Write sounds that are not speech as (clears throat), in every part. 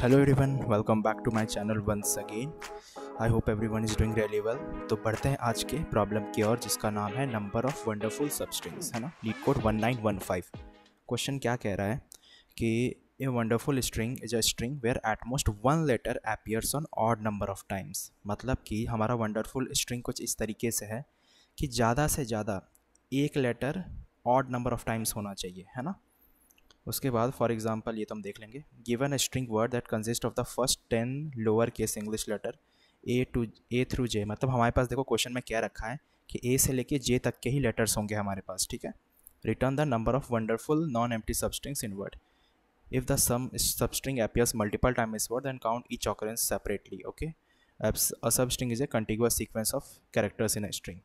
Hello everyone welcome back to my channel once again I hope everyone is doing really well तो बढ़ते हैं आज के problem की ओर जिसका नाम है नंबर ऑफ़ वंडरफुल सबस्ट्रिंग्स है ना लीड कोड 1915 क्वेश्चन क्या कह रहा है कि a wonderful string is a string where at most one letter appears on odd number of times मतलब कि हमारा वंडरफुल स्ट्रिंग कुछ इस तरीके से है कि ज़्यादा से ज़्यादा एक letter odd number of times होना चाहिए है ना उसके बाद फॉर एग्जाम्पल ये तो हम देख लेंगे given a string word that consist of the first ten lower case English letter A to A through J मतलब हमारे पास देखो क्वेश्चन में क्या रखा है कि ए से लेके जे तक के ही लेटर्स होंगे हमारे पास ठीक है return the number of wonderful non empty substrings in word if the sum substring multiple time इस word word then count each occurrence separately okay a substring is a contiguous sequence of characters in a string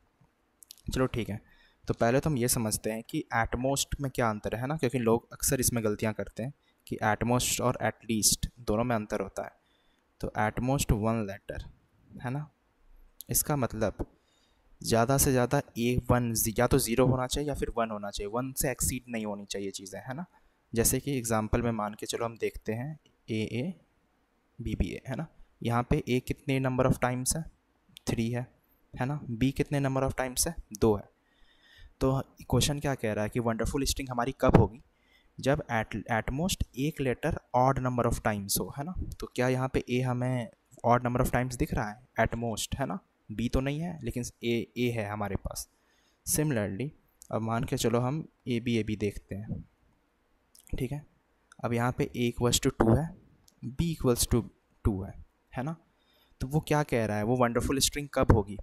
चलो ठीक है तो पहले तो हम ये समझते हैं कि एटमोस्ट में क्या अंतर है ना क्योंकि लोग अक्सर इसमें गलतियाँ करते हैं कि एटमोस्ट और एटलीस्ट दोनों में अंतर होता है तो एटमोस्ट वन लेटर है ना इसका मतलब ज़्यादा से ज़्यादा ए वन या तो ज़ीरो होना चाहिए या फिर वन होना चाहिए वन से एक्सीड नहीं होनी चाहिए चीज़ें है ना जैसे कि एग्ज़ाम्पल में मान के चलो हम देखते हैं ए ए बी बी ए है ना यहाँ पे ए कितने नंबर ऑफ़ टाइम्स है थ्री है है ना बी कितने नंबर ऑफ़ टाइम्स है दो है तो क्वेश्चन क्या कह रहा है कि वंडरफुल स्ट्रिंग हमारी कब होगी जब एट एटमोस्ट एक letter odd number of times हो है ना तो क्या यहाँ पे ए हमें ऑड नंबर ऑफ टाइम्स दिख रहा है एटमोस्ट है ना बी तो नहीं है लेकिन ए ए है हमारे पास सिमिलरली अब मान के चलो हम ए बी ए बी देखते हैं ठीक है अब यहाँ पे ए इक्वल्स टू टू है बी इक्वल्स टू टू है है ना तो वो क्या कह रहा है वो वंडरफुल स्ट्रिंग कब होगी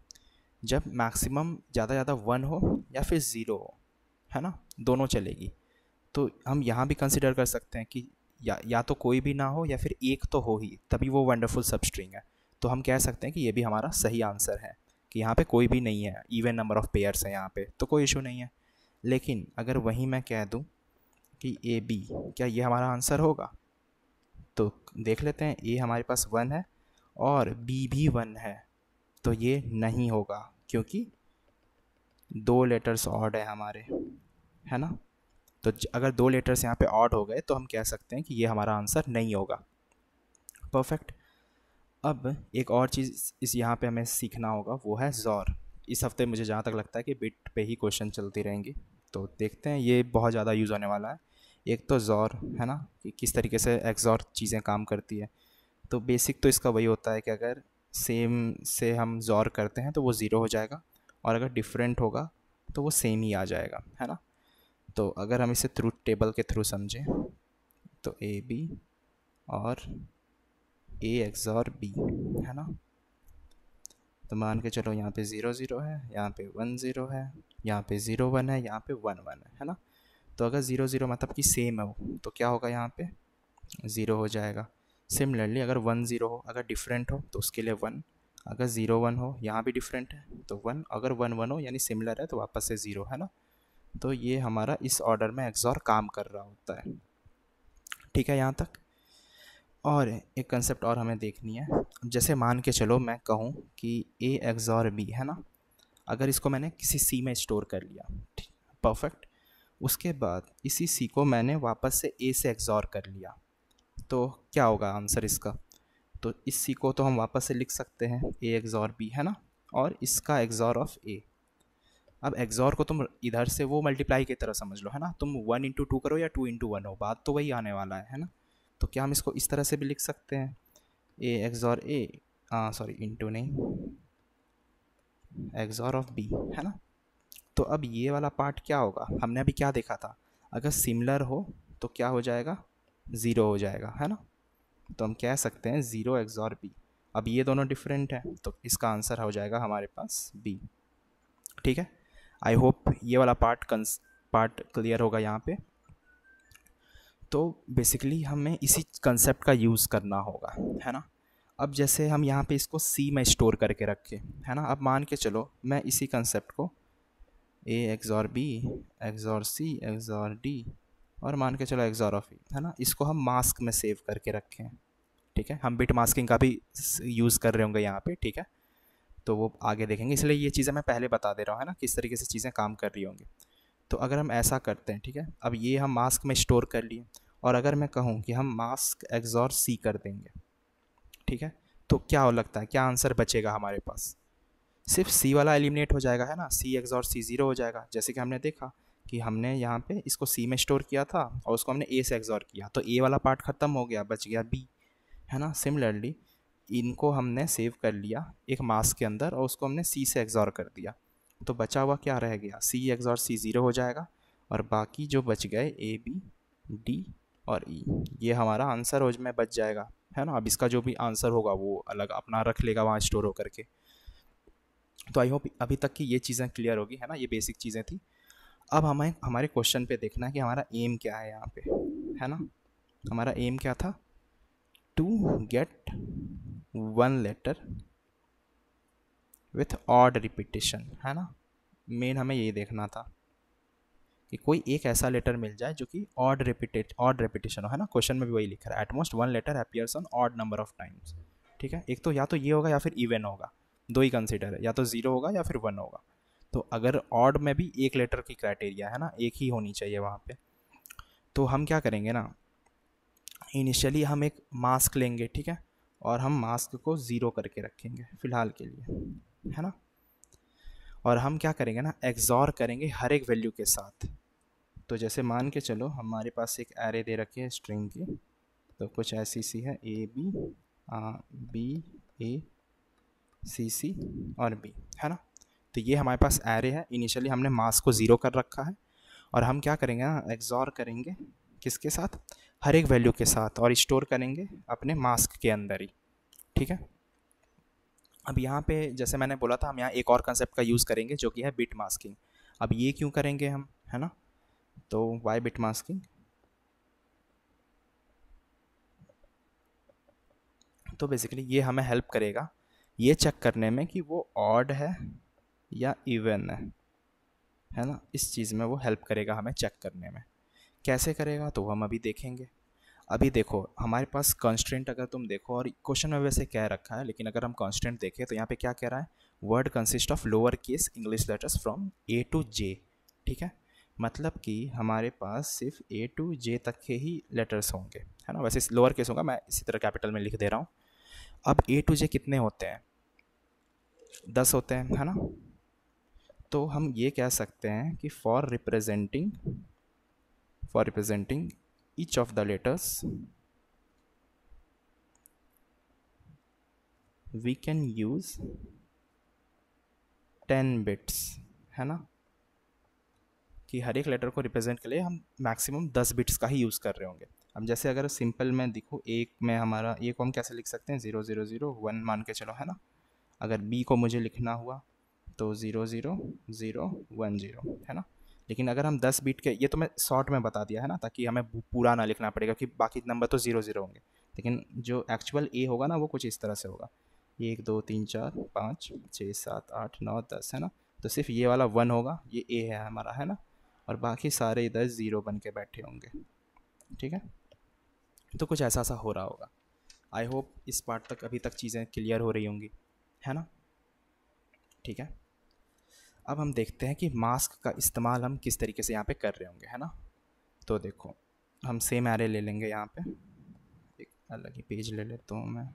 जब मैक्सिमम ज़्यादा ज़्यादा वन हो या फिर ज़ीरो हो है ना दोनों चलेगी तो हम यहाँ भी कंसिडर कर सकते हैं कि या या तो कोई भी ना हो या फिर एक तो हो ही तभी वो वंडरफुल सब स्ट्रिंग है तो हम कह सकते हैं कि ये भी हमारा सही आंसर है कि यहाँ पे कोई भी नहीं है इवन नंबर ऑफ़ पेयर्स हैं यहाँ पे तो कोई इशू नहीं है लेकिन अगर वहीं मैं कह दूँ कि ए बी क्या ये हमारा आंसर होगा तो देख लेते हैं ए हमारे पास वन है और बी भी वन है तो ये नहीं होगा क्योंकि दो लेटर्स ऑड है हमारे है ना तो अगर दो लेटर्स यहाँ पे ऑड हो गए तो हम कह सकते हैं कि ये हमारा आंसर नहीं होगा परफेक्ट अब एक और चीज़ इस यहाँ पे हमें सीखना होगा वो है ज़ोर इस हफ्ते मुझे जहाँ तक लगता है कि बिट पे ही क्वेश्चन चलती रहेंगी तो देखते हैं ये बहुत ज़्यादा यूज़ होने वाला है एक तो ज़ोर है ना कि किस तरीके से एक्सॉर चीज़ें काम करती है तो बेसिक तो इसका वही होता है कि अगर सेम से हम जोर करते हैं तो वो ज़ीरो हो जाएगा और अगर डिफरेंट होगा तो वो सेम ही आ जाएगा है ना तो अगर हम इसे थ्रू टेबल के थ्रू समझें तो ए बी और ए एक्स और बी है ना तो मान के चलो यहाँ पे ज़ीरो ज़ीरो है यहाँ पे वन ज़ीरो है यहाँ पे ज़ीरो वन है यहाँ पे वन वन है है ना तो अगर ज़ीरो ज़ीरो मतलब कि सेम है वो तो क्या होगा यहाँ पे ज़ीरो हो जाएगा सिमिलरली अगर वन ज़ीरो हो अगर डिफरेंट हो तो उसके लिए वन अगर ज़ीरो वन हो यहाँ भी डिफरेंट है तो वन अगर वन वन हो यानी सिमिलर है तो वापस से ज़ीरो है ना तो ये हमारा इस ऑर्डर में एक्सॉर काम कर रहा होता है ठीक है यहाँ तक और एक कंसेप्ट और हमें देखनी है जैसे मान के चलो मैं कहूँ कि ए एक्सॉर बी है ना अगर इसको मैंने किसी सी में स्टोर कर लिया परफेक्ट उसके बाद इसी सी को मैंने वापस से ए से एक्सॉर कर लिया तो क्या होगा आंसर इसका तो इसी को तो हम वापस से लिख सकते हैं ए एग्ज़ॉर बी है ना और इसका एग्ज़ॉर ऑफ ए अब एग्ज़ॉर को तुम इधर से वो मल्टीप्लाई की तरह समझ लो है ना तुम वन इंटू टू करो या टू इंटू वन हो बात तो वही आने वाला है है ना तो क्या हम इसको इस तरह से भी लिख सकते हैं ए एग्ज़ॉर ए सॉरी इंटू नहीं एग्ज़ॉर ऑफ बी है ना तो अब ये वाला पार्ट क्या होगा हमने अभी क्या देखा था अगर सिमिलर हो तो क्या हो जाएगा ज़ीरो हो जाएगा है ना तो हम कह सकते हैं ज़ीरो एक्सॉर बी अब ये दोनों डिफरेंट हैं तो इसका आंसर हो जाएगा हमारे पास बी ठीक है आई होप ये वाला पार्ट कंस पार्ट क्लियर होगा यहाँ पे तो बेसिकली हमें इसी कंसेप्ट का यूज़ करना होगा है ना अब जैसे हम यहाँ पे इसको सी में स्टोर करके रखें है ना अब मान के चलो मैं इसी कंसेप्ट को A XOR B XOR C XOR D और मान के चलो एक्जॉरफी है ना इसको हम मास्क में सेव करके रखें ठीक है हम बिट मास्किंग का भी यूज़ कर रहे होंगे यहाँ पे ठीक है तो वो आगे देखेंगे इसलिए ये चीज़ें मैं पहले बता दे रहा हूँ है ना किस तरीके से चीज़ें काम कर रही होंगी तो अगर हम ऐसा करते हैं ठीक है अब ये हम मास्क में स्टोर कर लिए और अगर मैं कहूँ कि हम मास्क एग्जॉर सी कर देंगे ठीक है तो क्या हो लगता है क्या आंसर बचेगा हमारे पास सिर्फ सी वाला एलिमिनेट हो जाएगा है ना सी एग्जॉर सी ज़ीरो हो जाएगा जैसे कि हमने देखा कि हमने यहाँ पे इसको सी में स्टोर किया था और उसको हमने ए से एग्जॉर किया तो ए वाला पार्ट ख़त्म हो गया बच गया बी है ना सिमिलरली इनको हमने सेव कर लिया एक मास्क के अंदर और उसको हमने सी से एग्जॉर कर दिया तो बचा हुआ क्या रह गया सी एग्जॉर सी ज़ीरो हो जाएगा और बाकी जो बच गए ए बी डी और ई e. ये हमारा आंसर हो में बच जाएगा है ना अब इसका जो भी आंसर होगा वो अलग अपना रख लेगा वहाँ स्टोर होकर के तो आई होप अभी तक की ये चीज़ें क्लियर होगी है ना ये बेसिक चीज़ें थी अब हमें हमारे क्वेश्चन पे देखना है कि हमारा एम क्या है यहाँ पे है ना हमारा एम क्या था to get one letter with odd repetition है ना मेन हमें यही देखना था कि कोई एक ऐसा लेटर मिल जाए जो कि ऑड रिपीटेड ऑड रिपीटेशन हो है ना क्वेश्चन में भी वही लिखा है at most one letter appears on odd number of times ठीक है एक तो या तो ये होगा या फिर इवन होगा दो ही कंसिडर है या तो ज़ीरो होगा या फिर वन होगा तो अगर ऑड में भी एक लेटर की क्राइटेरिया है ना एक ही होनी चाहिए वहाँ पे तो हम क्या करेंगे ना इनिशियली हम एक मास्क लेंगे ठीक है और हम मास्क को ज़ीरो करके रखेंगे फ़िलहाल के लिए है ना और हम क्या करेंगे ना एग्जॉर करेंगे हर एक वैल्यू के साथ तो जैसे मान के चलो हमारे पास एक एरे दे रखे है स्ट्रिंग की तो कुछ ऐसी सी है A B uh, B A C सी और बी है ना तो ये हमारे पास एरे है इनिशियली हमने मास को ज़ीरो कर रखा है और हम क्या करेंगे ना एग्जॉर करेंगे किसके साथ हर एक वैल्यू के साथ और स्टोर करेंगे अपने मास्क के अंदर ही ठीक है अब यहाँ पे जैसे मैंने बोला था हम यहाँ एक और कंसेप्ट का यूज़ करेंगे जो कि है बिट मास्किंग अब ये क्यों करेंगे हम है ना तो वाई बिट मास्किंग तो बेसिकली ये हमें हेल्प करेगा ये चेक करने में कि वो ऑड है या इवन है है ना इस चीज़ में वो हेल्प करेगा हमें चेक करने में कैसे करेगा तो हम अभी देखेंगे अभी देखो हमारे पास कॉन्स्टेंट अगर तुम देखो और क्वेश्चन में वैसे कह रखा है लेकिन अगर हम कॉन्स्टेंट देखें तो यहाँ पे क्या कह रहा है word consist of lower case English letters from A to J ठीक है मतलब कि हमारे पास सिर्फ ए टू जे तक के ही लेटर्स होंगे है ना वैसे लोअर केस होगा मैं इसी तरह कैपिटल में लिख दे रहा हूँ अब ए टू जे कितने होते हैं दस होते हैं है ना तो हम ये कह सकते हैं कि for representing for representing each of the letters we can use ten bits है ना कि हर एक लेटर को रिप्रेजेंट के लिए हम मैक्सिमम दस बिट्स का ही यूज़ कर रहे होंगे अब जैसे अगर सिंपल में देखो एक में हमारा ए को हम कैसे लिख सकते हैं ज़ीरो ज़ीरो ज़ीरो वन मान के चलो है ना अगर बी को मुझे लिखना हुआ तो zero zero zero one zero है ना लेकिन अगर हम दस बीट के ये तो मैं शॉर्ट में बता दिया है ना ताकि हमें पूरा ना लिखना पड़ेगा क्योंकि बाकी नंबर तो ज़ीरो ज़ीरो होंगे लेकिन जो एक्चुअल ए होगा ना वो कुछ इस तरह से होगा एक दो तीन चार पाँच छः सात आठ नौ दस है ना तो सिर्फ ये वाला वन होगा ये ए है हमारा है ना और बाकी सारे इधर ज़ीरो बन के बैठे होंगे ठीक है तो कुछ ऐसा सा हो रहा होगा आई होप इस पार्ट तक अभी तक चीज़ें क्लियर हो रही होंगी है ना ठीक है अब हम देखते हैं कि मास्क का इस्तेमाल हम किस तरीके से यहाँ पे कर रहे होंगे है ना तो देखो हम सेम एरे ले लेंगे यहाँ पे एक अलग ही पेज ले लेता हूँ मैं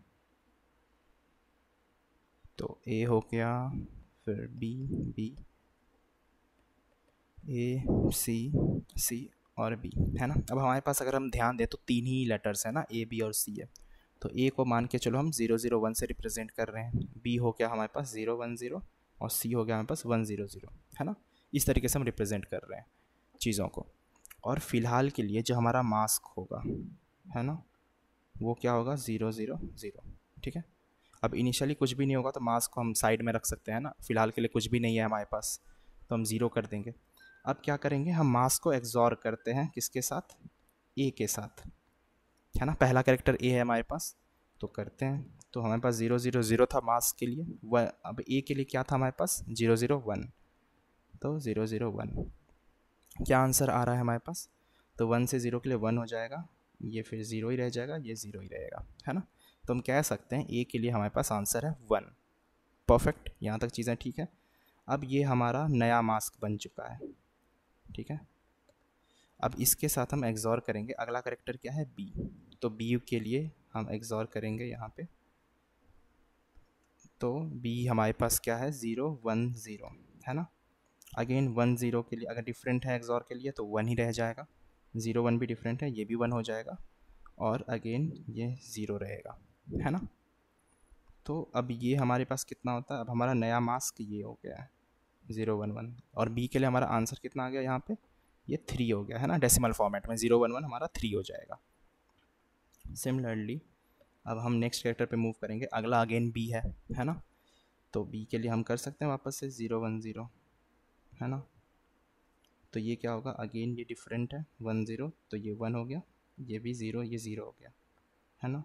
तो ए हो गया फिर बी बी ए सी सी और बी है ना अब हमारे पास अगर हम ध्यान दें तो तीन ही लेटर्स हैं ना ए बी और सी है तो ए को मान के चलो हम ज़ीरो ज़ीरो वन से रिप्रेजेंट कर रहे हैं बी हो गया हमारे पास ज़ीरो वन ज़ीरो और सी हो गया हमारे पास वन ज़ीरो ज़ीरो है ना इस तरीके से हम रिप्रेजेंट कर रहे हैं चीज़ों को और फ़िलहाल के लिए जो हमारा मास्क होगा है ना वो क्या होगा ज़ीरो ज़ीरो ज़ीरो ठीक है अब इनिशियली कुछ भी नहीं होगा तो मास्क को हम साइड में रख सकते हैं ना फ़िलहाल के लिए कुछ भी नहीं है हमारे पास तो हम ज़ीरो कर देंगे अब क्या करेंगे हम मास्क को एग्जॉर करते हैं किसके साथ ए के साथ है ना पहला कैरेक्टर ए है हमारे पास तो करते हैं तो हमारे पास ज़ीरो ज़ीरो ज़ीरो था मास के लिए वन अब ए के लिए क्या था हमारे पास ज़ीरो ज़ीरो वन तो ज़ीरो ज़ीरो वन क्या आंसर आ रहा है हमारे पास तो वन से ज़ीरो के लिए वन हो जाएगा ये फिर ज़ीरो ही रह जाएगा ये ज़ीरो ही रहेगा है ना तो हम कह सकते हैं ए के लिए हमारे पास आंसर है वन परफेक्ट यहाँ तक चीज़ें ठीक है अब ये हमारा नया मास्क बन चुका है ठीक है अब इसके साथ हम एग्जॉर करेंगे अगला करेक्टर क्या है बी तो बी के लिए हम एग्जॉर करेंगे यहाँ पे तो बी हमारे पास क्या है ज़ीरो वन ज़ीरो है ना अगेन वन ज़ीरो के लिए अगर डिफरेंट है एक्सॉर के लिए तो वन ही रह जाएगा ज़ीरो वन भी डिफरेंट है ये भी वन हो जाएगा और अगेन ये ज़ीरो रहेगा है ना तो अब ये हमारे पास कितना होता है अब हमारा नया मास्क ये हो गया है ज़ीरो वन वन और बी के लिए हमारा आंसर कितना आ गया यहाँ पे ये थ्री हो गया है ना डेसिमल फॉर्मेट में ज़ीरो वन वन हमारा थ्री हो जाएगा सिमिलरली अब हम नेक्स्ट कैरेक्टर पे मूव करेंगे अगला अगेन बी है है ना तो बी के लिए हम कर सकते हैं वापस से ज़ीरो वन ज़ीरो है ना तो ये क्या होगा अगेन ये डिफरेंट है वन ज़ीरो तो ये वन हो गया ये भी ज़ीरो ये ज़ीरो हो गया है ना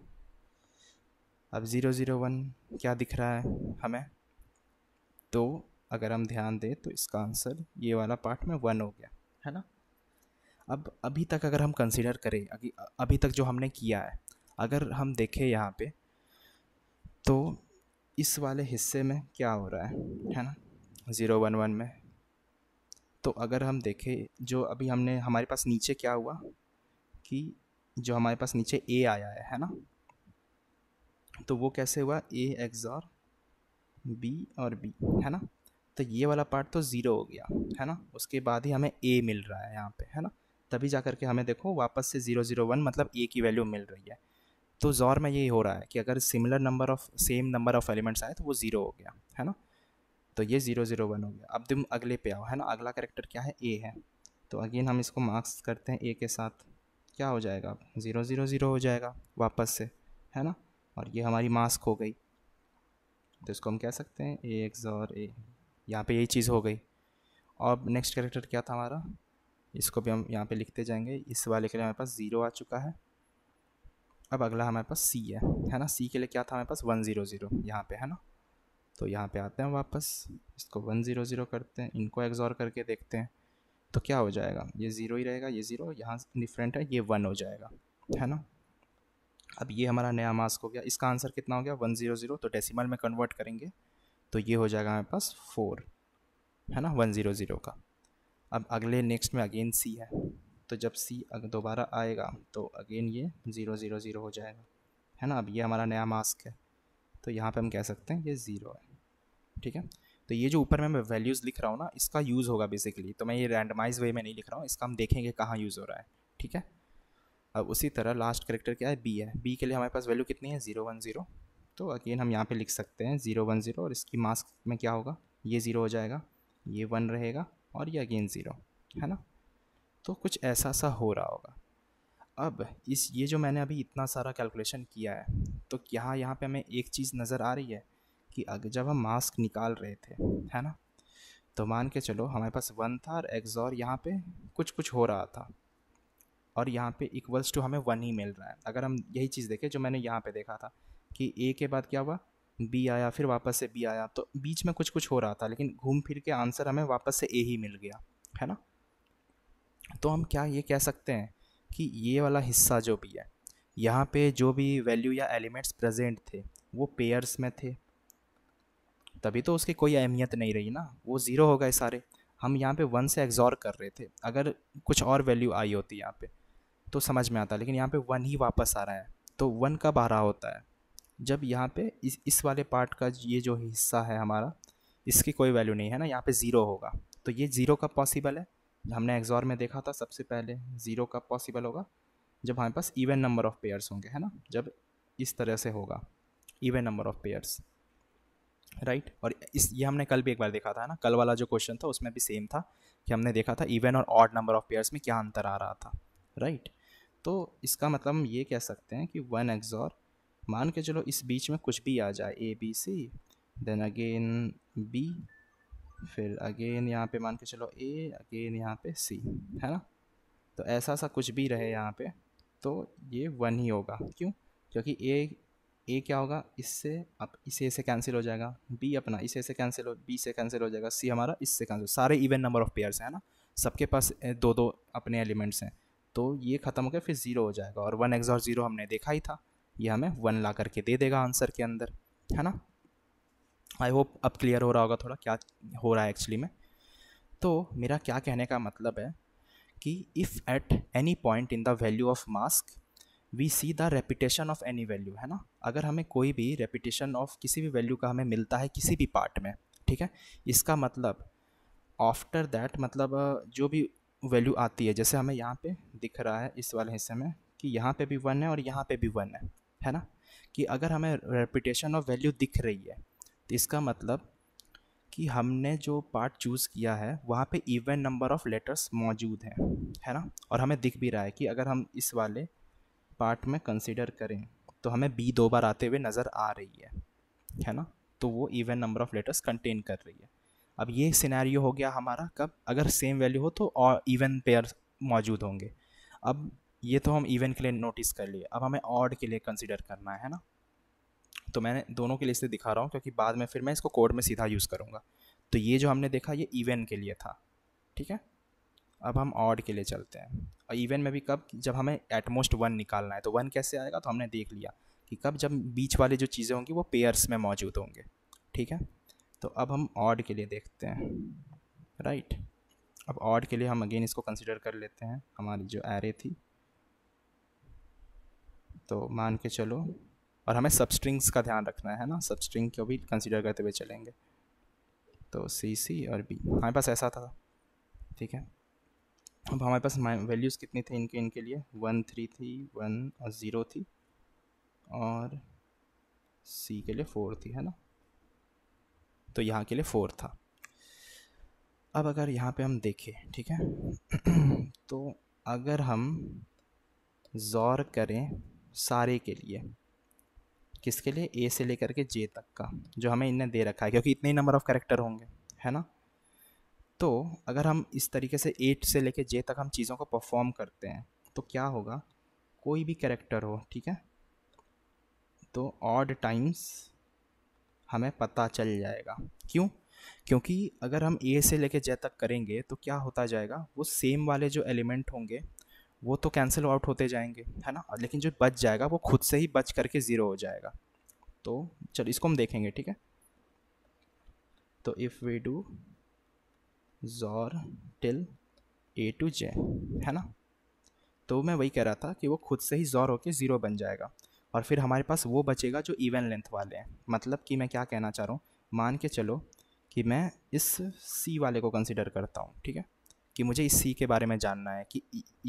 अब ज़ीरो ज़ीरो वन क्या दिख रहा है हमें तो अगर हम ध्यान दें तो इसका आंसर ये वाला पार्ट में वन हो गया है ना अब अभी तक अगर हम कंसिडर करें अभी तक जो हमने किया है अगर हम देखें यहाँ पे तो इस वाले हिस्से में क्या हो रहा है है ना ज़ीरो वन वन में तो अगर हम देखें जो अभी हमने हमारे पास नीचे क्या हुआ कि जो हमारे पास नीचे ए आया है है ना तो वो कैसे हुआ ए एक्स और बी और बी है ना तो ये वाला पार्ट तो ज़ीरो हो गया है ना उसके बाद ही हमें ए मिल रहा है यहाँ पे है ना तभी जा करके हमें देखो वापस से ज़ीरो ज़ीरो वन मतलब ए की वैल्यू मिल रही है तो जोर में यही हो रहा है कि अगर similar number of same number of elements आए तो वो ज़ीरो हो गया है ना तो ये ज़ीरो ज़ीरो वन हो गया अब तुम अगले पे आओ है ना अगला करेक्टर क्या है ए है तो अगेन हम इसको मार्क्स करते हैं ए के साथ क्या हो जाएगा अब ज़ीरो ज़ीरो ज़ीरो हो जाएगा वापस से है ना और ये हमारी मास्क हो गई तो इसको हम कह सकते हैं ए एक्स और ए यहाँ पे यही चीज़ हो गई और नेक्स्ट करेक्टर क्या था हमारा इसको भी हम यहाँ पे लिखते जाएंगे इस वाले के लिए हमारे पास ज़ीरो आ चुका है अब अगला हमारे पास सी है है ना सी के लिए क्या था हमारे पास वन ज़ीरो ज़ीरो यहाँ पर है ना तो यहाँ पे आते हैं वापस इसको वन ज़ीरो ज़ीरो करते हैं इनको एग्जॉर करके देखते हैं तो क्या हो जाएगा ये ज़ीरो ही रहेगा ये ज़ीरो यहाँ डिफरेंट है ये वन हो जाएगा है ना अब ये हमारा नया मास्क हो गया इसका आंसर कितना हो गया वन ज़ीरो ज़ीरो तो डेसिमल में कन्वर्ट करेंगे तो ये हो जाएगा हमारे पास फोर है ना वन ज़ीरो ज़ीरो का अब अगले नेक्स्ट में अगेन सी है तो जब सी दोबारा आएगा तो अगेन ये ज़ीरो ज़ीरो ज़ीरो हो जाएगा है ना अब ये हमारा नया मास्क है तो यहाँ पे हम कह सकते हैं ये ज़ीरो है ठीक है तो ये जो ऊपर में मैं वैल्यूज़ लिख रहा हूँ ना इसका यूज़ होगा बेसिकली तो मैं ये रैंडमाइज वे में नहीं लिख रहा हूँ इसका हम देखेंगे कहाँ यूज़ हो रहा है ठीक है अब उसी तरह लास्ट करेक्टर क्या है बी है बी के लिए हमारे पास वैल्यू कितनी है ज़ीरो वन ज़ीरो तो अगेन हम यहाँ पर लिख सकते हैं ज़ीरो वन ज़ीरो और इसकी मास्क में क्या होगा ये ज़ीरो हो जाएगा ये वन रहेगा और ये अगेन ज़ीरो है ना तो कुछ ऐसा सा हो रहा होगा अब इस ये जो मैंने अभी इतना सारा कैलकुलेशन किया है तो यहाँ यहाँ पे हमें एक चीज़ नज़र आ रही है कि अगर जब हम मास्क निकाल रहे थे है ना तो मान के चलो हमारे पास वन था और एक्स और यहाँ पे कुछ कुछ हो रहा था और यहाँ पे इक्वल्स टू हमें वन ही मिल रहा है अगर हम यही चीज़ देखें जो मैंने यहाँ पे देखा था कि ए के बाद क्या हुआ बी आया फिर वापस से बी आया तो बीच में कुछ कुछ हो रहा था लेकिन घूम फिर के आंसर हमें वापस से ए ही मिल गया है ना तो हम क्या ये कह सकते हैं कि ये वाला हिस्सा जो भी है यहाँ पे जो भी वैल्यू या एलिमेंट्स प्रेजेंट थे वो पेयर्स में थे तभी तो उसकी कोई अहमियत नहीं रही ना वो ज़ीरो हो गए सारे हम यहाँ पे वन से एग्जॉर कर रहे थे अगर कुछ और वैल्यू आई होती यहाँ पे तो समझ में आता लेकिन यहाँ पे वन ही वापस आ रहा है तो वन कब आ रहा होता है जब यहाँ पे इस इस वाले पार्ट का ये जो हिस्सा है हमारा इसकी कोई वैल्यू नहीं है ना यहाँ पे ज़ीरो होगा तो ये ज़ीरो कब पॉसिबल है हमने एग्जॉर में देखा था सबसे पहले ज़ीरो कब पॉसिबल होगा जब हमारे पास इवन नंबर ऑफ़ पेयर्स होंगे है ना जब इस तरह से होगा even number of pairs right और इस ये हमने कल भी एक बार देखा था ना कल वाला जो क्वेश्चन था उसमें भी सेम था कि हमने देखा था इवन और ऑड नंबर ऑफ़ पेयर्स में क्या अंतर आ रहा था राइट तो इसका मतलब हम ये कह सकते हैं कि वन एग्जॉर मान के चलो इस बीच में कुछ भी आ जाए A B C then again B फिर अगेन यहाँ पे मान के चलो ए अगेन यहाँ पे सी है ना तो ऐसा सा कुछ भी रहे यहाँ पे तो ये वन ही होगा क्यों क्योंकि ए ए क्या होगा इससे अब इसे से कैंसिल हो जाएगा बी अपना इसे से कैंसिल हो बी से कैंसिल हो जाएगा सी हमारा इससे कैंसिल सारे इवन नंबर ऑफ पेयर्स हैं ना सबके पास दो दो अपने एलिमेंट्स हैं तो ये ख़त्म हो गया फिर ज़ीरो हो जाएगा और वन एक्स और ज़ीरो हमने देखा ही था ये हमें वन ला करके दे देगा आंसर के अंदर है ना आई होप अब क्लियर हो रहा होगा थोड़ा क्या हो रहा है एक्चुअली में तो मेरा क्या कहने का मतलब है कि if at any point in the value of mask we see the repetition of any value है ना अगर हमें कोई भी रेपिटेशन ऑफ किसी भी वैल्यू का हमें मिलता है किसी भी पार्ट में ठीक है इसका मतलब आफ्टर दैट मतलब जो भी वैल्यू आती है जैसे हमें यहाँ पे दिख रहा है इस वाले हिस्से में कि यहाँ पे भी वन है और यहाँ पे भी वन है है ना कि अगर हमें रेपिटेशन ऑफ वैल्यू दिख रही है तो इसका मतलब कि हमने जो पार्ट चूज़ किया है वहाँ पे इवन नंबर ऑफ़ लेटर्स मौजूद हैं है ना और हमें दिख भी रहा है कि अगर हम इस वाले पार्ट में कंसिडर करें तो हमें बी दो बार आते हुए नज़र आ रही है है ना तो वो even number of letters contain कर रही है अब ये सिनेरियो हो गया हमारा कब अगर सेम वैल्यू हो तो और इवन पेयर मौजूद होंगे अब ये तो हम इवन के लिए नोटिस कर लिए अब हमें ऑड के लिए कंसिडर करना है ना तो मैंने दोनों के लिए इसे दिखा रहा हूँ क्योंकि बाद में फिर मैं इसको कोड में सीधा यूज़ करूँगा तो ये जो हमने देखा ये इवन के लिए था ठीक है अब हम ऑड के लिए चलते हैं और इवन में भी कब जब हमें एटमोस्ट वन निकालना है तो वन कैसे आएगा तो हमने देख लिया कि कब जब बीच वाले जो चीज़ें होंगी वो पेयर्स में मौजूद होंगे ठीक है तो अब हम ऑड के लिए देखते हैं राइट अब ऑड के लिए हम अगेन इसको कंसिडर कर लेते हैं हमारी जो एरे थी तो मान के चलो और हमें सबस्ट्रिंग्स का ध्यान रखना है ना सबस्ट्रिंग को भी कंसिडर करते हुए चलेंगे तो सी सी और बी हमारे पास ऐसा था ठीक है अब हमारे पास वैल्यूज़ कितनी थी इनके इनके लिए वन थ्री थी वन और ज़ीरो थी और सी के लिए फोर थी है ना तो यहाँ के लिए फोर था अब अगर यहाँ पे हम देखें ठीक है (clears throat) तो अगर हम जोर करें सारे के लिए किसके लिए ए से लेकर के जे तक का जो हमें इनने दे रखा है क्योंकि इतने ही नंबर ऑफ़ करेक्टर होंगे है ना तो अगर हम इस तरीके से एट से लेकर जे तक हम चीज़ों को परफॉर्म करते हैं तो क्या होगा कोई भी करेक्टर हो ठीक है तो ऑड टाइम्स हमें पता चल जाएगा क्यों क्योंकि अगर हम ए से लेके जे तक करेंगे तो क्या होता जाएगा वो सेम वाले जो एलिमेंट होंगे वो तो कैंसिल आउट होते जाएंगे है ना लेकिन जो बच जाएगा वो खुद से ही बच करके ज़ीरो हो जाएगा तो चलो इसको हम देखेंगे ठीक है तो if we do XOR till A to J है ना तो मैं वही कह रहा था कि वो खुद से ही जॉर होके ज़ीरो बन जाएगा और फिर हमारे पास वो बचेगा जो इवन लेंथ वाले हैं मतलब कि मैं क्या कहना चाह रहा हूँ मान के चलो कि मैं इस सी वाले को कंसिडर करता हूँ ठीक है कि मुझे इस सी के बारे में जानना है कि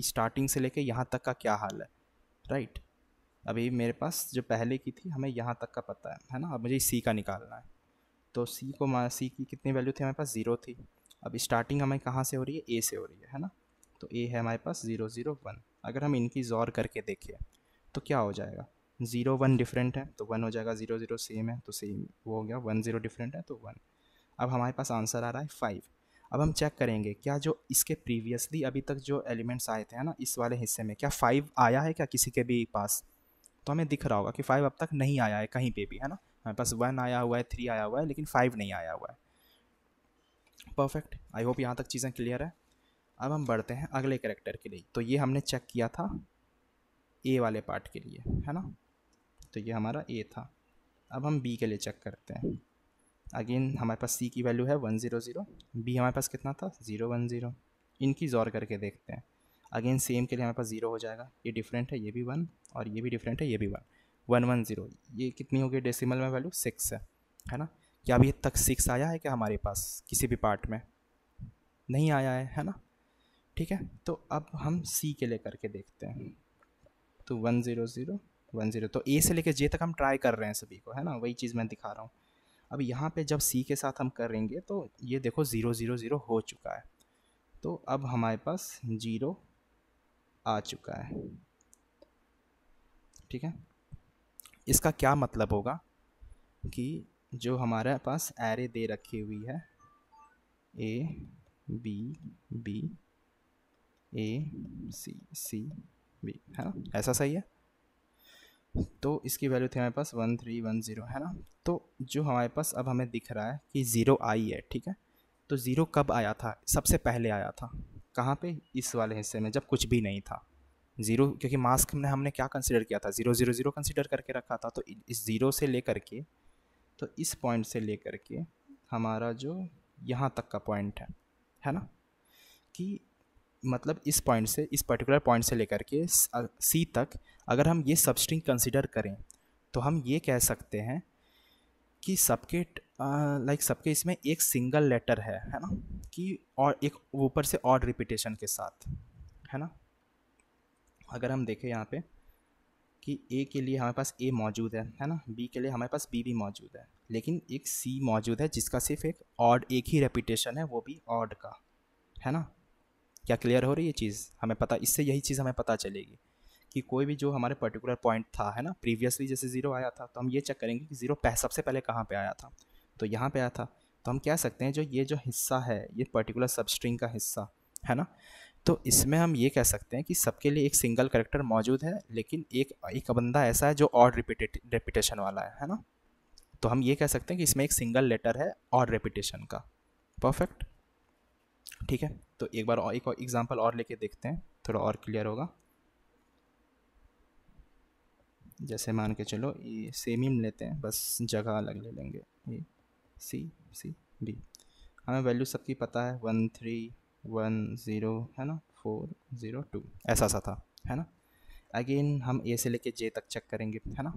स्टार्टिंग से लेके यहाँ तक का क्या हाल है राइट अभी मेरे पास जो पहले की थी हमें यहाँ तक का पता है है ना अब मुझे सी का निकालना है तो सी को मा सी की कितनी वैल्यू थी हमारे पास ज़ीरो थी अब स्टार्टिंग हमें कहाँ से हो रही है ए से हो रही है है ना तो ए है हमारे पास ज़ीरो ज़ीरो वन अगर हम इनकी ज़ोर करके देखें तो क्या हो जाएगा ज़ीरो वन डिफरेंट है तो वन हो जाएगा ज़ीरो ज़ीरो सेम है तो सेम वो हो गया वन ज़ीरो डिफरेंट है तो वन अब हमारे पास आंसर आ रहा है फाइव अब हम चेक करेंगे क्या जो इसके प्रीवियसली अभी तक जो एलिमेंट्स आए थे है ना इस वाले हिस्से में क्या फाइव आया है क्या किसी के भी पास तो हमें दिख रहा होगा कि फाइव अब तक नहीं आया है कहीं पे भी है ना हमारे पास वन आया हुआ है थ्री आया हुआ है लेकिन फाइव नहीं आया हुआ है परफेक्ट आई होप यहाँ तक चीज़ें क्लियर है अब हम बढ़ते हैं अगले करेक्टर के लिए तो ये हमने चेक किया था ए वाले पार्ट के लिए है ना तो ये हमारा ए था अब हम बी के लिए चेक करते हैं अगेन हमारे पास सी की वैल्यू है वन ज़ीरो ज़ीरो बी हमारे पास कितना था ज़ीरो वन ज़ीरो इनकी ज़ोर करके देखते हैं अगेन सेम के लिए हमारे पास जीरो हो जाएगा ये डिफरेंट है ये भी वन और ये भी डिफरेंट है ये भी वन वन वन ज़ीरो ये कितनी हो गई डेसिमल में वैल्यू सिक्स है है ना क्या अभी तक सिक्स आया है क्या हमारे पास किसी भी पार्ट में नहीं आया है है ना ठीक है तो अब हम सी के ले करके देखते हैं तो one zero zero one zero तो ए से लेकर जे तक हम ट्राई कर रहे हैं सभी को है ना वही चीज़ मैं दिखा रहा हूँ अब यहाँ पे जब सी के साथ हम करेंगे तो ये देखो ज़ीरो ज़ीरो ज़ीरो हो चुका है तो अब हमारे पास ज़ीरो आ चुका है ठीक है इसका क्या मतलब होगा कि जो हमारे पास एरे दे रखी हुई है A B B A C C B है ना ऐसा सही है तो इसकी वैल्यू थी हमारे पास वन थ्री वन ज़ीरो है ना तो जो हमारे पास अब हमें दिख रहा है कि ज़ीरो आई है ठीक है तो ज़ीरो कब आया था सबसे पहले आया था कहाँ पे इस वाले हिस्से में जब कुछ भी नहीं था ज़ीरो क्योंकि मास्क में हमने क्या कंसिडर किया था ज़ीरो ज़ीरो ज़ीरो कंसिडर करके रखा था तो इस ज़ीरो से ले कर के तो इस पॉइंट से ले कर के हमारा जो यहाँ तक का पॉइंट है है ना कि मतलब इस पॉइंट से इस पर्टिकुलर पॉइंट से लेकर के सी तक अगर हम ये सब स्ट्रिंग कंसिडर करें तो हम ये कह सकते हैं कि सबके लाइक सबके इसमें एक सिंगल लेटर है है ना की और एक ऊपर से और रिपीटेशन के साथ है ना अगर हम देखें यहाँ पे कि ए के लिए हमारे पास ए मौजूद है है ना बी के लिए हमारे पास बी भी मौजूद है लेकिन एक सी मौजूद है जिसका सिर्फ एक ऑड एक ही रेपिटेशन है वो भी ऑड का है ना क्या क्लियर हो रही है चीज़ हमें पता इससे यही चीज़ हमें पता चलेगी कि कोई भी जो हमारे पर्टिकुलर पॉइंट था है ना प्रीवियसली जैसे ज़ीरो आया था तो हम ये चेक करेंगे कि ज़ीरो सबसे पहले कहाँ पर आया था तो यहाँ पर आया था तो हम कह सकते हैं जो ये जो हिस्सा है ये पर्टिकुलर सब स्ट्रिंग का हिस्सा है ना तो इसमें हम ये कह सकते हैं कि सबके लिए एक सिंगल करेक्टर मौजूद है लेकिन एक एक बंदा ऐसा है जो और रिपीटेट रेपिटेशन वाला है है ना तो हम ये कह सकते हैं कि इसमें एक सिंगल लेटर है और रेपिटेशन का परफेक्ट ठीक है तो एक बार एक और एग्जाम्पल और लेके देखते हैं थोड़ा और क्लियर होगा जैसे मान के चलो ये सेम ही लेते हैं बस जगह अलग ले लेंगे ये सी सी बी हमें वैल्यू सबकी पता है वन थ्री वन ज़ीरो है ना फोर ज़ीरो टू ऐसा सा था है ना अगेन हम ए से लेके जे तक चेक करेंगे है ना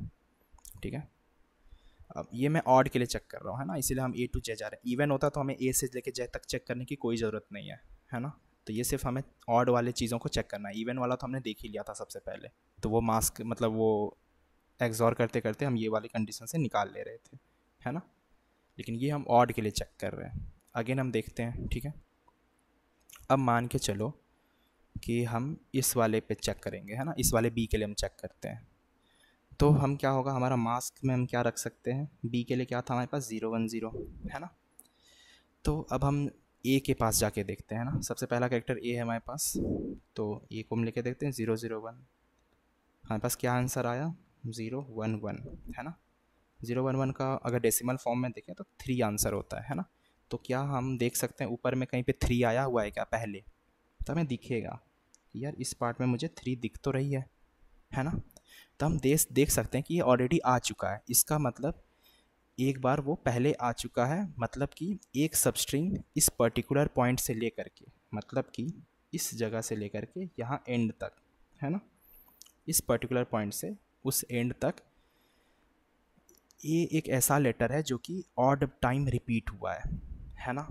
ठीक है अब ये मैं ऑड के लिए चेक कर रहा हूँ है ना इसीलिए हम ए टू जे जा रहे हैं इवन होता तो हमें ए से लेके जे तक चेक करने की कोई ज़रूरत नहीं है है ना तो ये सिर्फ हमें ऑड वाले चीज़ों को चेक करना है इवन वाला तो हमने देख ही लिया था सबसे पहले तो वो मास्क मतलब वो एग्जॉर करते करते हम ये वाली कंडीशन से निकाल ले रहे थे है ना लेकिन ये हम ऑड के लिए चेक कर रहे हैं अगेन हम देखते हैं ठीक है अब मान के चलो कि हम इस वाले पे चेक करेंगे है ना इस वाले बी के लिए हम चेक करते हैं तो हम क्या होगा हमारा मास्क में हम क्या रख सकते हैं बी के लिए क्या था हमारे पास ज़ीरो वन ज़ीरो है ना तो अब हम ए के पास जाके देखते हैं ना सबसे पहला कैरेक्टर ए है हमारे पास तो ए को हम लेके देखते हैं ज़ीरो ज़ीरो वन हमारे पास क्या आंसर आया ज़ीरो वन वन है ना ज़ीरो वन वन का अगर डेसिमल फॉर्म में देखें तो थ्री आंसर होता है है ना तो क्या हम देख सकते हैं ऊपर में कहीं पे थ्री आया हुआ है क्या पहले तो हमें दिखेगा यार इस पार्ट में मुझे थ्री दिख तो रही है है ना तो हम देख देख सकते हैं कि ये ऑलरेडी आ चुका है इसका मतलब एक बार वो पहले आ चुका है मतलब कि एक सबस्ट्रिंग इस पर्टिकुलर पॉइंट से ले करके मतलब कि इस जगह से लेकर के यहाँ एंड तक है ना इस पर्टिकुलर पॉइंट से उस एंड तक ये एक ऐसा लेटर है जो कि ऑड टाइम रिपीट हुआ है है ना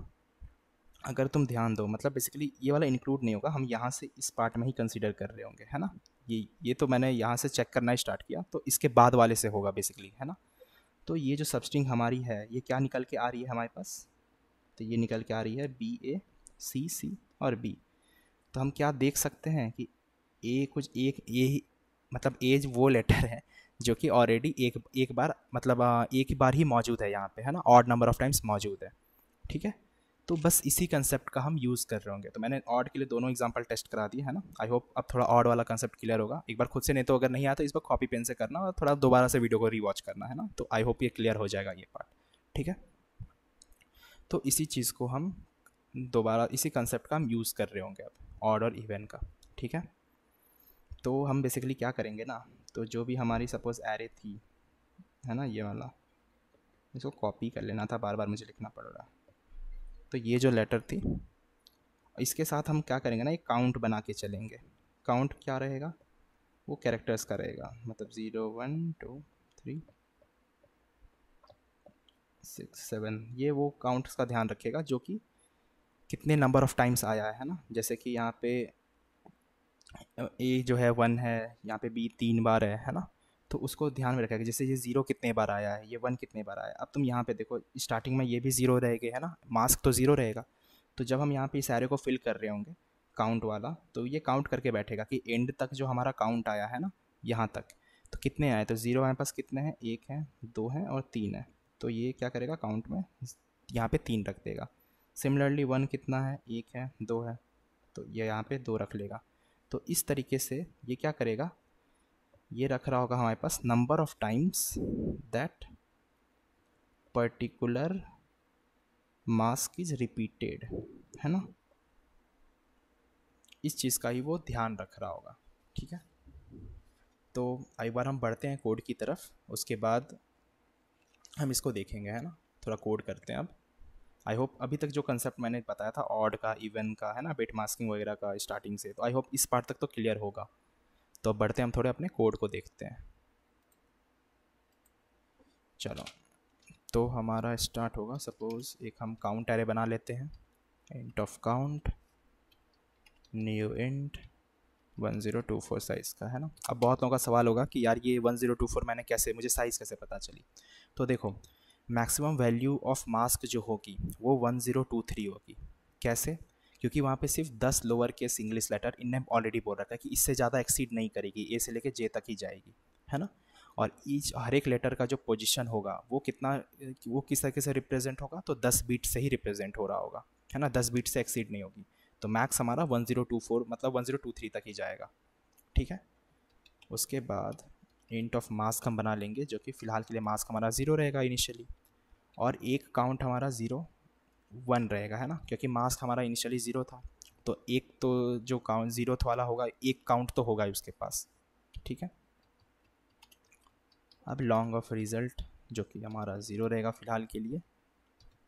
अगर तुम ध्यान दो मतलब बेसिकली ये वाला इंक्लूड नहीं होगा हम यहाँ से इस पार्ट में ही कंसिडर कर रहे होंगे है ना ये ये तो मैंने यहाँ से चेक करना स्टार्ट किया तो इसके बाद वाले से होगा बेसिकली है ना तो ये जो सबस्ट्रिंग हमारी है ये क्या निकल के आ रही है हमारे पास तो ये निकल के आ रही है बी ए सी सी और बी तो हम क्या देख सकते हैं कि ए कुछ एक ए मतलब एज वो लेटर है जो कि ऑलरेडी एक एक बार मतलब एक ही बार ही मौजूद है यहाँ पे है ना ऑड नंबर ऑफ टाइम्स मौजूद है ठीक है तो बस इसी कंसेप्ट का हम यूज़ कर रहे होंगे तो मैंने ऑड के लिए दोनों एग्जाम्पल टेस्ट करा दिए है ना आई होप अब थोड़ा ऑड वाला कंसेप्ट क्लियर होगा एक बार खुद से नहीं तो अगर नहीं आता तो इस बार कॉपी पेन से करना और थोड़ा दोबारा से वीडियो को रीवॉच करना है ना तो आई होप ये क्लियर हो जाएगा ये पार्ट ठीक है तो इसी चीज़ को हम दोबारा इसी कंसेप्ट का हम यूज़ कर रहे होंगे अब ऑर्डर और इवेंट का ठीक है तो हम बेसिकली क्या करेंगे ना तो जो भी हमारी सपोज़ एरे थी है ना ये वाला इसको कॉपी कर लेना था बार बार मुझे लिखना पड़ रहा तो ये जो लेटर थी इसके साथ हम क्या करेंगे ना एक काउंट बना के चलेंगे काउंट क्या रहेगा वो कैरेक्टर्स का रहेगा मतलब zero one two three six seven ये वो काउंट्स का ध्यान रखेगा जो कि कितने नंबर ऑफ़ टाइम्स आया है ना जैसे कि यहाँ पे ए जो है वन है यहाँ पे बी तीन बार है है ना तो उसको ध्यान में रखा जैसे ये ज़ीरो कितने बार आया है ये वन कितने बार आया अब तुम यहाँ पे देखो स्टार्टिंग में ये भी ज़ीरो रहेगा है ना मास्क तो ज़ीरो रहेगा तो जब हम यहाँ पे इस एरे को फिल कर रहे होंगे काउंट वाला तो ये काउंट करके बैठेगा कि एंड तक जो हमारा काउंट आया है ना यहाँ तक तो कितने आए तो ज़ीरो हमारे पास कितने हैं एक हैं दो हैं और तीन है तो ये क्या करेगा काउंट में यहाँ पर तीन रख देगा सिमिलरली वन कितना है एक है दो है तो ये यहाँ पर दो रख लेगा तो इस तरीके से ये क्या करेगा ये रख रहा होगा हमारे पास number of times that particular mask is repeated है ना इस चीज़ का ही वो ध्यान रख रहा होगा ठीक है तो एक बार हम बढ़ते हैं कोड की तरफ उसके बाद हम इसको देखेंगे है ना थोड़ा कोड करते हैं अब आई होप अभी तक जो कंसेप्ट मैंने बताया था ऑड का इवन का है ना बेट मास्किंग वगैरह का स्टार्टिंग से तो आई होप इस पार्ट तक तो क्लियर होगा तो बढ़ते हम थोड़े अपने कोड को देखते हैं चलो तो हमारा स्टार्ट होगा सपोज़ एक हम काउंट एरे बना लेते हैं int of count new int four size का है ना अब बहुत लोगों का सवाल होगा कि यार ये वन जीरो टू फोर मैंने कैसे मुझे साइज़ कैसे पता चली तो देखो मैक्सिमम वैल्यू ऑफ मास्क जो होगी वो वन ज़ीरो टू थ्री होगी कैसे क्योंकि वहाँ पे सिर्फ दस लोअर केस इंग्लिश लेटर इनने ऑलरेडी बोल रखा है कि इससे ज़्यादा एक्सीड नहीं करेगी ए से लेके जे तक ही जाएगी है ना और ईच हर एक लेटर का जो पोजिशन होगा वो कितना वो किस तरीके से रिप्रेजेंट होगा तो दस बीट से ही रिप्रेजेंट हो रहा होगा है ना दस बीट से एक्सीड नहीं होगी तो मैक्स हमारा वन ज़ीरो टू फोर मतलब वन ज़ीरो टू थ्री तक ही जाएगा ठीक है उसके बाद इंट ऑफ मास्क हम बना लेंगे जो कि फ़िलहाल के लिए मास्क हमारा ज़ीरो रहेगा इनिशियली और एक काउंट हमारा ज़ीरो वन रहेगा है ना क्योंकि मास्क हमारा इनिशियली ज़ीरो था तो एक तो जो काउंट ज़ीरो वाला होगा एक काउंट तो होगा ही उसके पास ठीक है अब लॉन्ग ऑफ रिज़ल्ट जो कि हमारा ज़ीरो रहेगा फ़िलहाल के लिए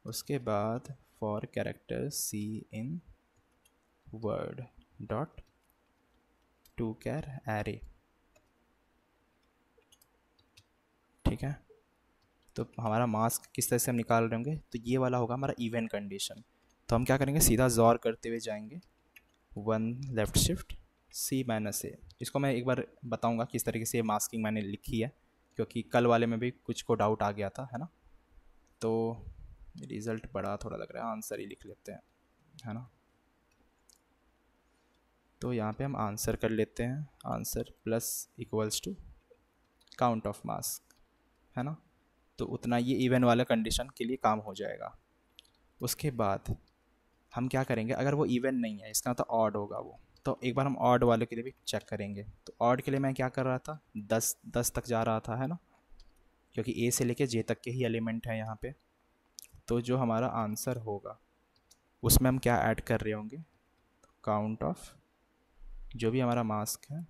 उसके बाद for character c in word dot to char array ठीक है तो हमारा मास्क किस तरह से हम निकाल रहे होंगे तो ये वाला होगा हमारा इवन कंडीशन तो हम क्या करेंगे सीधा जोर करते हुए जाएंगे one left shift c minus a इसको मैं एक बार बताऊंगा किस तरीके से ये मास्किंग मैंने लिखी है क्योंकि कल वाले में भी कुछ को डाउट आ गया था है ना तो रिज़ल्ट बड़ा थोड़ा लग रहा है आंसर ही लिख लेते हैं है ना तो यहाँ पे हम आंसर कर लेते हैं answer plus equals to count of mask है ना तो उतना ये इवन वाला कंडीशन के लिए काम हो जाएगा उसके बाद हम क्या करेंगे अगर वो इवन नहीं है इसका तो ऑड होगा वो तो एक बार हम ऑड वाले के लिए भी चेक करेंगे तो ऑड के लिए मैं क्या कर रहा था दस दस तक जा रहा था है ना क्योंकि ए से लेके जे तक के ही एलिमेंट हैं यहाँ पे तो जो हमारा आंसर होगा उसमें हम क्या ऐड कर रहे होंगे काउंट ऑफ जो भी हमारा मास्क है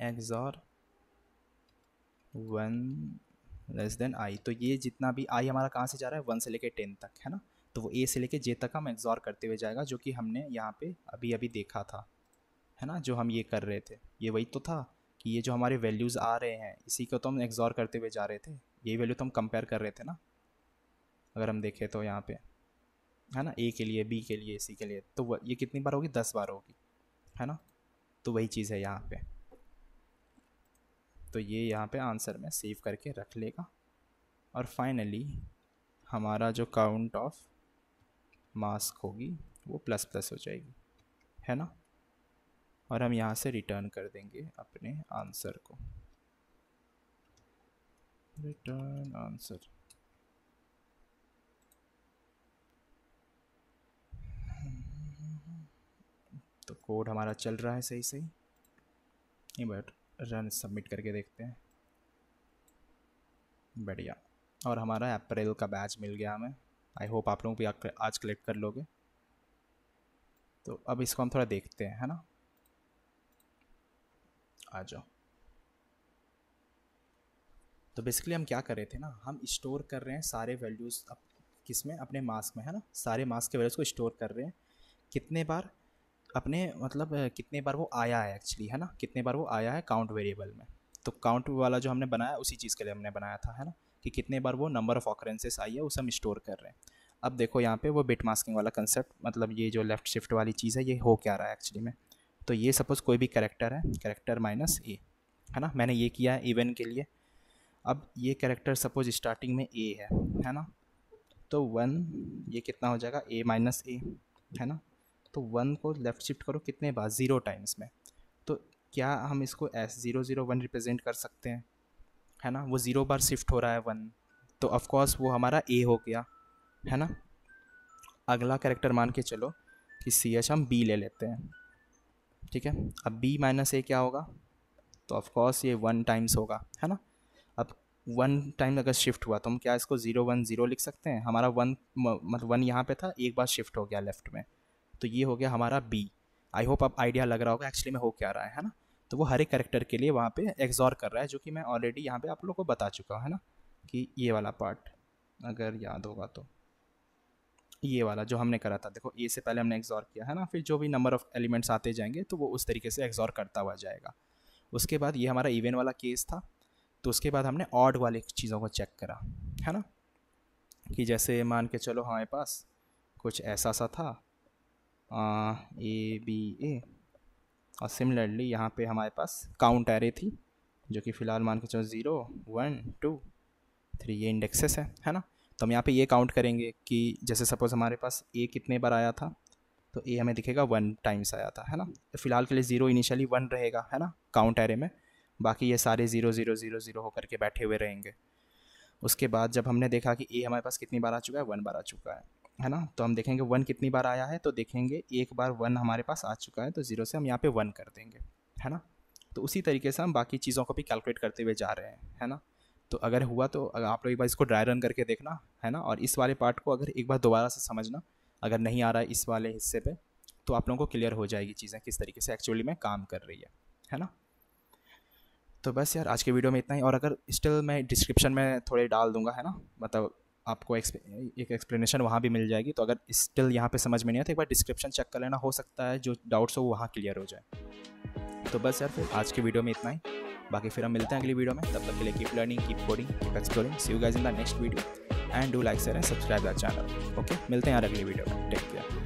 xor one less than i तो ये जितना भी आई हमारा कहाँ से जा रहा है वन से लेके टेन तक है ना तो वो ए से लेके जे तक हम एक्जॉर करते हुए जाएगा जो कि हमने यहाँ पे अभी अभी देखा था है ना जो हम ये कर रहे थे ये वही तो था कि ये जो हमारे वैल्यूज़ आ रहे हैं इसी को तो हम एक्जॉर करते हुए जा रहे थे यही वैल्यू तो हम कंपेयर कर रहे थे ना अगर हम देखें तो यहाँ पर है ना ए के लिए बी के लिए सी के लिए तो ये कितनी बार होगी दस बार होगी है ना तो वही चीज़ है यहाँ पर तो ये यहाँ पे आंसर में सेव करके रख लेगा और फाइनली हमारा जो काउंट ऑफ मास्क होगी वो प्लस प्लस हो जाएगी है ना और हम यहाँ से रिटर्न कर देंगे अपने आंसर को रिटर्न आंसर तो कोड हमारा चल रहा है सही सही नहीं बट रन सबमिट करके देखते हैं बढ़िया और हमारा अप्रैल का बैच मिल गया हमें आई होप आप लोग भी आज कलेक्ट कर लोगे तो अब इसको हम थोड़ा देखते हैं है ना आ जाओ तो बेसिकली हम क्या कर रहे थे ना हम स्टोर कर रहे हैं सारे वैल्यूज़ अप किस में अपने मास्क में है ना सारे मास्क के वैल्यूज़ को स्टोर कर रहे हैं कितने बार अपने मतलब कितने बार वो आया है एक्चुअली है ना कितने बार वो आया है काउंट वेरिएबल में तो काउंट वाला जो हमने बनाया उसी चीज़ के लिए हमने बनाया था है ना कि कितने बार वो नंबर ऑफ ऑकरेंसेस आई है उसे हम स्टोर कर रहे हैं अब देखो यहाँ पे वो बिट मास्किंग वाला कंसेप्ट मतलब ये जो लेफ़्ट शिफ्ट वाली चीज़ है ये हो क्या रहा है एक्चुअली में तो ये सपोज़ कोई भी करेक्टर है करेक्टर माइनस ए है ना मैंने ये किया है इवन के लिए अब ये करेक्टर सपोज स्टार्टिंग में ए है है ना तो वन ये कितना हो जाएगा ए माइनस ए है ना तो वन को लेफ़्ट शिफ्ट करो कितने बार ज़ीरो टाइम्स में तो क्या हम इसको s zero zero one represent कर सकते हैं है ना वो ज़ीरो बार शिफ्ट हो रहा है वन तो ऑफ़ वो हमारा ए हो गया है ना अगला कैरेक्टर मान के चलो कि सी एच हम बी ले लेते हैं ठीक है अब बी माइनस ए क्या होगा तो ऑफ़ ये वन टाइम्स होगा है ना अब वन टाइम अगर शिफ्ट हुआ तो हम क्या इसको ज़ीरो वन ज़ीरो लिख सकते हैं हमारा वन मतलब वन यहाँ पे था एक बार शिफ्ट हो गया लेफ्ट में तो ये हो गया हमारा बी आई होप आप आइडिया लग रहा होगा एक्चुअली में हो क्या रहा है है ना तो वो हर एक करेक्टर के लिए वहाँ पे एग्जॉर कर रहा है जो कि मैं ऑलरेडी यहाँ पे आप लोग को बता चुका हूँ है ना कि ये वाला पार्ट अगर याद होगा तो ये वाला जो हमने करा था देखो ए से पहले हमने एग्जॉर किया है ना फिर जो भी नंबर ऑफ एलिमेंट्स आते जाएंगे तो वो उस तरीके से एग्जॉर करता हुआ जाएगा उसके बाद ये हमारा इवेंट वाला केस था तो उसके बाद हमने ऑड वाले चीज़ों को चेक करा है ना कि जैसे मान के चलो हमारे पास कुछ ऐसा सा था ए बी ए और सिमिलरली यहाँ पे हमारे पास काउंट एरे थी जो कि फ़िलहाल मान के चलो ज़ीरो वन टू थ्री ये इंडेक्सेस है है ना तो हम यहाँ पे ये काउंट करेंगे कि जैसे सपोज़ हमारे पास ए कितने बार आया था तो ए हमें दिखेगा वन टाइम्स आया था है ना तो फ़िलहाल के लिए ज़ीरो इनिशियली वन रहेगा है ना काउंट एरे में बाकी ये सारे ज़ीरो ज़ीरो ज़ीरो ज़ीरो होकर के बैठे हुए रहेंगे उसके बाद जब हमने देखा कि ए हमारे पास कितनी बार आ चुका है वन बार आ चुका है है ना तो हम देखेंगे वन कितनी बार आया है तो देखेंगे एक बार वन हमारे पास आ चुका है तो ज़ीरो से हम यहाँ पे वन कर देंगे है ना तो उसी तरीके से हम बाकी चीज़ों को भी कैलकुलेट करते हुए जा रहे हैं है ना तो अगर हुआ तो अगर आप लोग एक बार इसको ड्राई रन करके देखना है ना और इस वाले पार्ट को अगर एक बार दोबारा से समझना अगर नहीं आ रहा है इस वाले हिस्से पर तो आप लोगों को क्लियर हो जाएगी चीज़ें किस तरीके से एक्चुअली में काम कर रही है है ना तो बस यार आज के वीडियो में इतना ही और अगर स्टिल मैं डिस्क्रिप्शन में थोड़े डाल दूंगा है ना मतलब आपको एक एक्सप्लेनेशन वहाँ भी मिल जाएगी तो अगर स्टिल यहाँ पे समझ में नहीं आता तो एक बार डिस्क्रिप्शन चेक कर लेना हो सकता है जो डाउट्स हो वो वहाँ क्लियर हो जाए तो बस यार फिर आज की वीडियो में इतना ही बाकी फिर हम मिलते हैं अगली वीडियो में तब तक के लिए keep learning keep coding keep exploring see you guys in the next video and do like share and subscribe दर चैनल ओके मिलते हैं यार अगली वीडियो में टेक केयर